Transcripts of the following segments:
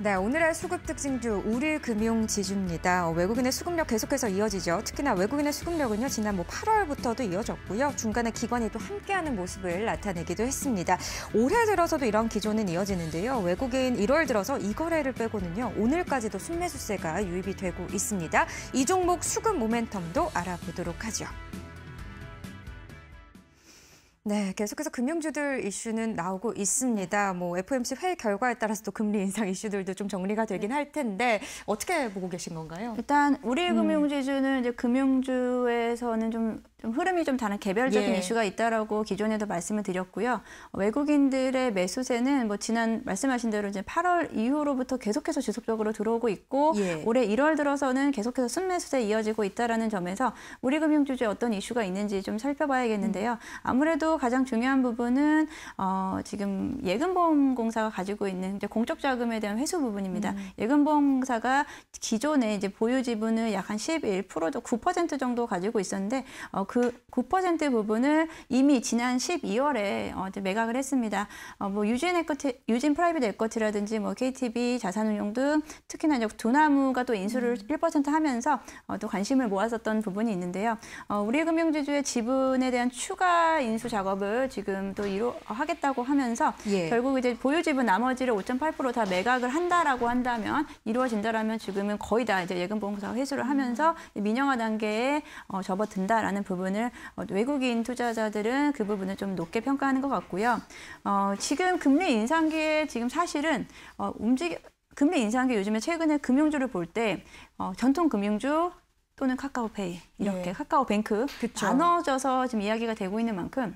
네, 오늘의 수급 특징주 우리금융지주입니다. 외국인의 수급력 계속해서 이어지죠. 특히나 외국인의 수급력은요, 지난 뭐 8월부터도 이어졌고요. 중간에 기관이 도 함께하는 모습을 나타내기도 했습니다. 올해 들어서도 이런 기조는 이어지는데요. 외국인 1월 들어서 이 거래를 빼고는요, 오늘까지도 순매수세가 유입이 되고 있습니다. 이 종목 수급 모멘텀도 알아보도록 하죠. 네, 계속해서 금융주들 이슈는 나오고 있습니다. 뭐 FOMC 회의 결과에 따라서 또 금리 인상 이슈들도 좀 정리가 되긴 네. 할 텐데 어떻게 보고 계신 건가요? 일단 우리 음. 금융지주는 이제 금융주에서는 좀좀 흐름이 좀 다른 개별적인 예. 이슈가 있다라고 기존에도 말씀을 드렸고요. 외국인들의 매수세는 뭐 지난 말씀하신 대로 이제 8월 이후로부터 계속해서 지속적으로 들어오고 있고 예. 올해 1월 들어서는 계속해서 순매수세 이어지고 있다라는 점에서 우리 금융주주에 어떤 이슈가 있는지 좀 살펴봐야겠는데요. 음. 아무래도 가장 중요한 부분은 어, 지금 예금보험공사가 가지고 있는 이제 공적 자금에 대한 회수 부분입니다. 음. 예금보험공사가 기존에 이제 보유 지분을 약 한 11%도 9% 정도 가지고 있었는데 어, 그9% 부분을 이미 지난 12월에 어, 매각을 했습니다. 어, 뭐 유진 에쿼티, 유진 프라이빗 에쿼티라든지 뭐 KTB 자산운용 등 특히나 이제 두나무가 또 인수를 음. 1% 하면서 어, 또 관심을 모았었던 부분이 있는데요. 어, 우리금융지주의 지분에 대한 추가 인수 작업을 지금 또 이루 하겠다고 하면서 예. 결국 이제 보유 지분 나머지를 5.8%다 매각을 한다라고 한다면 이루어진다라면 지금은 거의 다 이제 예금보험사 회수를 하면서 음. 민영화 단계에 어, 접어든다라는 부분. 부분을 어, 외국인 투자자들은 그 부분을 좀 높게 평가하는 것 같고요. 어, 지금 금리 인상기에 지금 사실은 어, 움직 금리 인상기 요즘에 최근에 금융주를 볼때 어, 전통 금융주 또는 카카오페이 이렇게 네. 카카오뱅크 그쵸. 나눠져서 지금 이야기가 되고 있는 만큼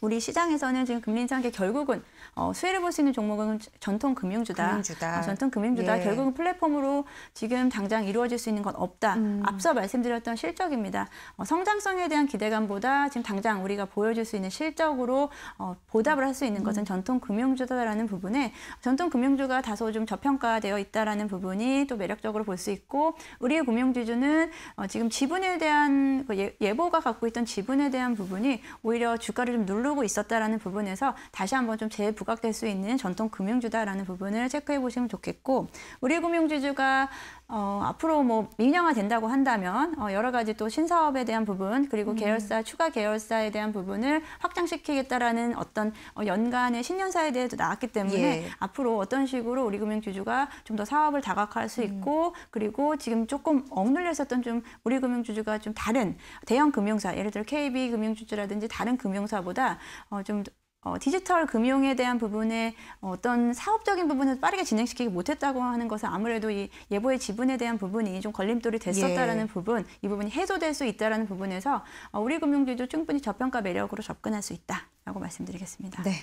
우리 시장에서는 지금 금리 인상계 결국은 어, 수혜를 볼 수 있는 종목은 전통 금융주다. 금융주다. 어, 전통 금융주다. 예. 결국은 플랫폼으로 지금 당장 이루어질 수 있는 건 없다. 음. 앞서 말씀드렸던 실적입니다. 어, 성장성에 대한 기대감보다 지금 당장 우리가 보여줄 수 있는 실적으로 어, 보답을 할 수 있는 음. 것은 음. 전통 금융주다라는 부분에 전통 금융주가 다소 좀 저평가되어 있다라는 부분이 또 매력적으로 볼 수 있고 우리의 금융주주는 어, 지금 지분에 대한 그 예, 예보가 갖고 있던 지분에 대한 부분이 오히려 주가를 좀 눌러 모르고 있었다라는 부분에서 다시 한번 좀 재부각될 수 있는 전통 금융주다라는 부분을 체크해 보시면 좋겠고 우리 금융주주가 어, 앞으로 뭐 민영화된다고 한다면 어, 여러 가지 또 신사업에 대한 부분 그리고 음. 계열사 추가 계열사에 대한 부분을 확장시키겠다라는 어떤 어, 연간의 신년사에 대해도 나왔기 때문에 예. 앞으로 어떤 식으로 우리 금융주주가 좀 더 사업을 다각화할 수 음. 있고 그리고 지금 조금 억눌렸었던좀 우리 금융주주가 좀 다른 대형 금융사 예를 들어 KB 금융주주라든지 다른 금융사보다 어, 좀 어, 디지털 금융에 대한 부분에 어떤 사업적인 부분을 빠르게 진행시키지 못했다고 하는 것은 아무래도 이 예보의 지분에 대한 부분이 좀 걸림돌이 됐었다라는 예. 부분, 이 부분이 해소될 수 있다라는 부분에서 어, 우리 금융주도 충분히 저평가 매력으로 접근할 수 있다라고 말씀드리겠습니다. 네.